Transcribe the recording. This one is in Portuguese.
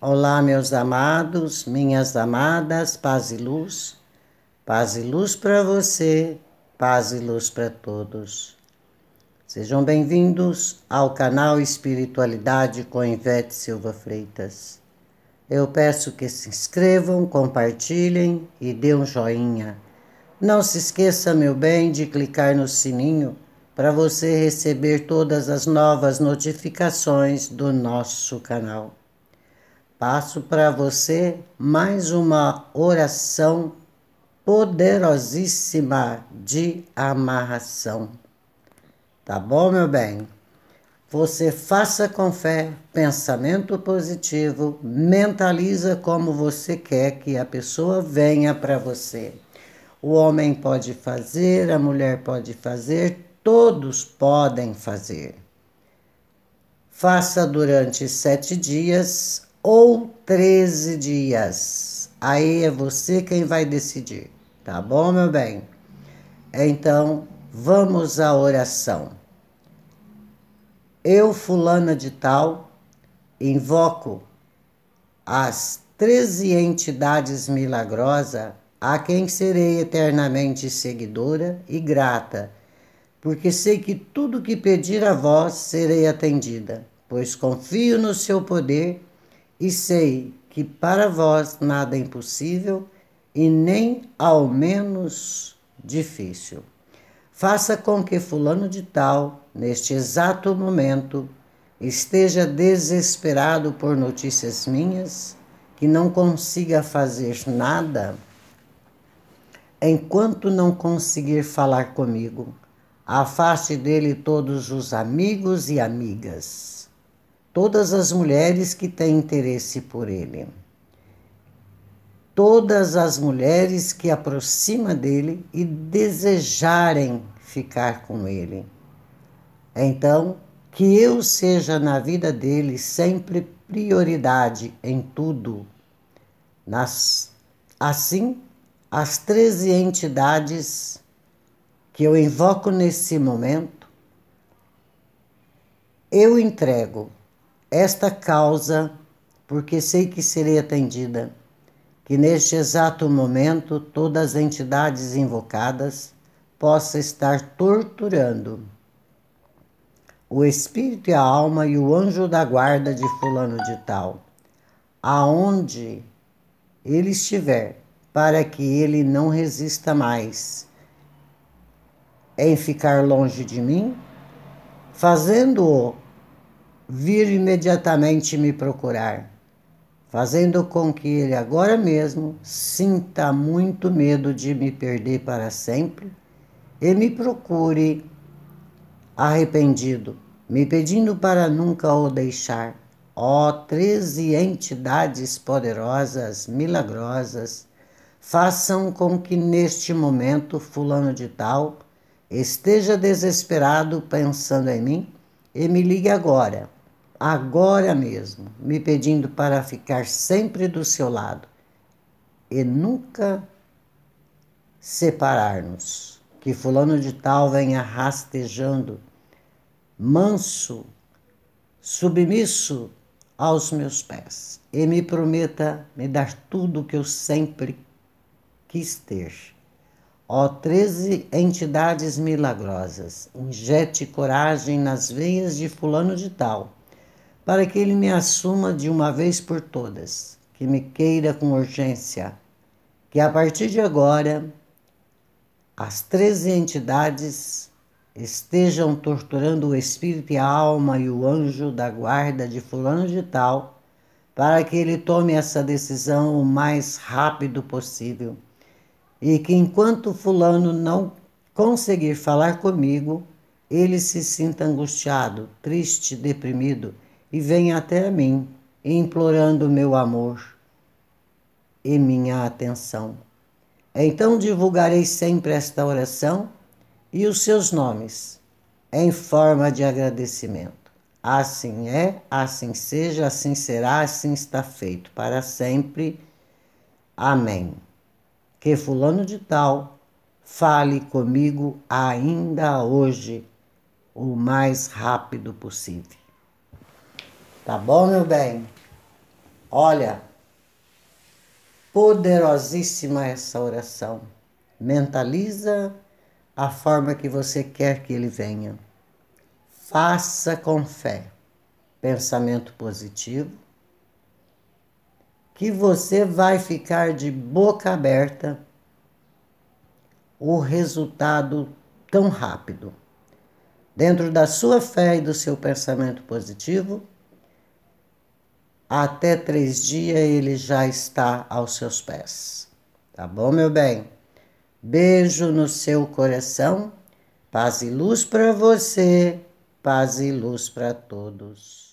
Olá, meus amados, minhas amadas, paz e luz. Paz e luz para você, paz e luz para todos. Sejam bem-vindos ao canal Espiritualidade com Ivete Silva Freitas. Eu peço que se inscrevam, compartilhem e dê um joinha. Não se esqueça, meu bem, de clicar no sininho para você receber todas as novas notificações do nosso canal. Passo para você mais uma oração poderosíssima de amarração. Tá bom, meu bem? Você faça com fé, pensamento positivo, mentaliza como você quer que a pessoa venha para você. O homem pode fazer, a mulher pode fazer, todos podem fazer. Faça durante sete dias ou 13 dias. Aí é você quem vai decidir, tá bom, meu bem? Então, vamos à oração. Eu, Fulana de Tal, invoco as 13 entidades milagrosas a quem serei eternamente seguidora e grata, porque sei que tudo que pedir a vós serei atendida, pois confio no seu poder e sei que para vós nada é impossível e nem ao menos difícil. Faça com que Fulano de Tal, neste exato momento, esteja desesperado por notícias minhas, que não consiga fazer nada, enquanto não conseguir falar comigo, afaste dele todos os amigos e amigas todas as mulheres que têm interesse por ele. Todas as mulheres que aproxima dele e desejarem ficar com ele. Então, que eu seja na vida dele sempre prioridade em tudo. Nas, assim, as treze entidades que eu invoco nesse momento, eu entrego esta causa, porque sei que serei atendida, que neste exato momento todas as entidades invocadas possa estar torturando o espírito e a alma e o anjo da guarda de fulano de tal, aonde ele estiver, para que ele não resista mais em ficar longe de mim, fazendo-o vir imediatamente me procurar, fazendo com que ele agora mesmo sinta muito medo de me perder para sempre e me procure arrependido, me pedindo para nunca o deixar. Ó oh, treze entidades poderosas, milagrosas, façam com que neste momento fulano de tal esteja desesperado pensando em mim e me ligue agora agora mesmo, me pedindo para ficar sempre do seu lado e nunca separar-nos. Que Fulano de Tal venha rastejando, manso, submisso aos meus pés e me prometa me dar tudo o que eu sempre quis ter. Ó treze entidades milagrosas, injete coragem nas veias de fulano de tal, para que ele me assuma de uma vez por todas, que me queira com urgência, que a partir de agora as três entidades estejam torturando o espírito e a alma e o anjo da guarda de fulano de tal, para que ele tome essa decisão o mais rápido possível. E que enquanto fulano não conseguir falar comigo, ele se sinta angustiado, triste, deprimido e vem até mim, implorando meu amor e minha atenção. Então divulgarei sempre esta oração e os seus nomes, em forma de agradecimento. Assim é, assim seja, assim será, assim está feito, para sempre. Amém. Que Fulano de Tal fale comigo ainda hoje, o mais rápido possível. Tá bom, meu bem? Olha, poderosíssima essa oração. Mentaliza a forma que você quer que ele venha. Faça com fé. Pensamento positivo. Que você vai ficar de boca aberta o resultado tão rápido. Dentro da sua fé e do seu pensamento positivo, até três dias ele já está aos seus pés. Tá bom, meu bem? Beijo no seu coração, paz e luz para você, paz e luz para todos.